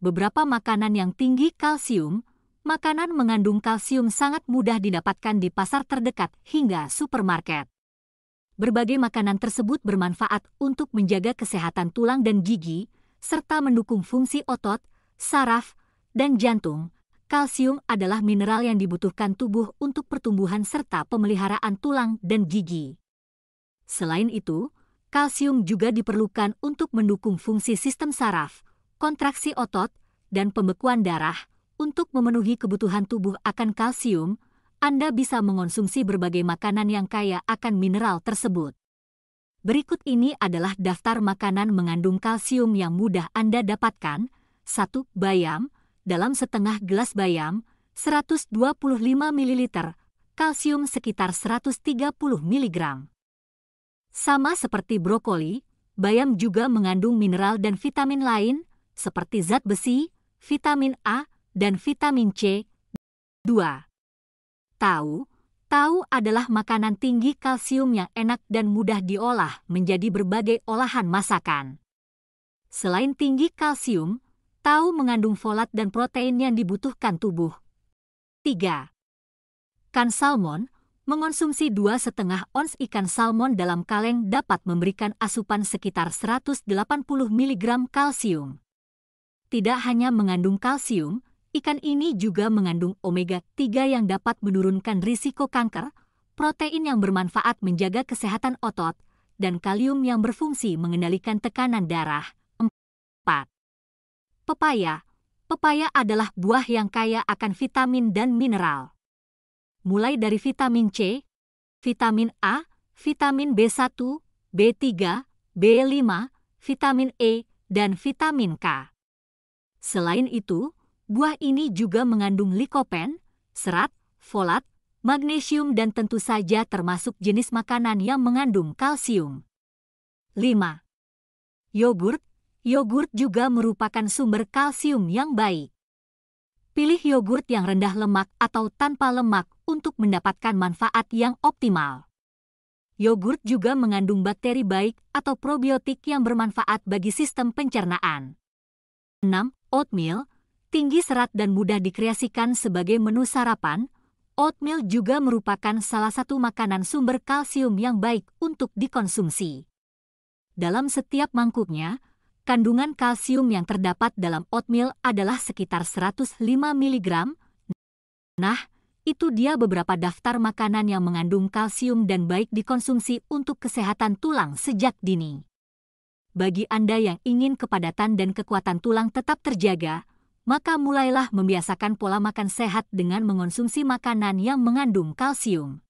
beberapa makanan yang tinggi kalsium, makanan mengandung kalsium sangat mudah didapatkan di pasar terdekat hingga supermarket. Berbagai makanan tersebut bermanfaat untuk menjaga kesehatan tulang dan gigi, serta mendukung fungsi otot, saraf, dan jantung. Kalsium adalah mineral yang dibutuhkan tubuh untuk pertumbuhan serta pemeliharaan tulang dan gigi. Selain itu, kalsium juga diperlukan untuk mendukung fungsi sistem saraf, kontraksi otot, dan pembekuan darah. Untuk memenuhi kebutuhan tubuh akan kalsium, Anda bisa mengonsumsi berbagai makanan yang kaya akan mineral tersebut. Berikut ini adalah daftar makanan mengandung kalsium yang mudah Anda dapatkan. 1. Bayam, dalam setengah gelas bayam, 125 ml, kalsium sekitar 130 mg. Sama seperti brokoli, bayam juga mengandung mineral dan vitamin lain, seperti zat besi, vitamin A, dan vitamin C. 2. Tahu Tahu adalah makanan tinggi kalsium yang enak dan mudah diolah menjadi berbagai olahan masakan. Selain tinggi kalsium, tahu mengandung folat dan protein yang dibutuhkan tubuh. 3. Kan salmon, mengonsumsi setengah ons ikan salmon dalam kaleng dapat memberikan asupan sekitar 180 mg kalsium tidak hanya mengandung kalsium, ikan ini juga mengandung omega-3 yang dapat menurunkan risiko kanker, protein yang bermanfaat menjaga kesehatan otot, dan kalium yang berfungsi mengendalikan tekanan darah. 4. Pepaya Pepaya adalah buah yang kaya akan vitamin dan mineral. Mulai dari vitamin C, vitamin A, vitamin B1, B3, B5, vitamin E, dan vitamin K. Selain itu, buah ini juga mengandung likopen, serat, folat, magnesium dan tentu saja termasuk jenis makanan yang mengandung kalsium. 5. Yogurt Yogurt juga merupakan sumber kalsium yang baik. Pilih yogurt yang rendah lemak atau tanpa lemak untuk mendapatkan manfaat yang optimal. Yogurt juga mengandung bakteri baik atau probiotik yang bermanfaat bagi sistem pencernaan. 6 oatmeal, tinggi serat dan mudah dikreasikan sebagai menu sarapan, oatmeal juga merupakan salah satu makanan sumber kalsium yang baik untuk dikonsumsi. Dalam setiap mangkuknya, kandungan kalsium yang terdapat dalam oatmeal adalah sekitar 105 mg. Nah, itu dia beberapa daftar makanan yang mengandung kalsium dan baik dikonsumsi untuk kesehatan tulang sejak dini. Bagi Anda yang ingin kepadatan dan kekuatan tulang tetap terjaga, maka mulailah membiasakan pola makan sehat dengan mengonsumsi makanan yang mengandung kalsium.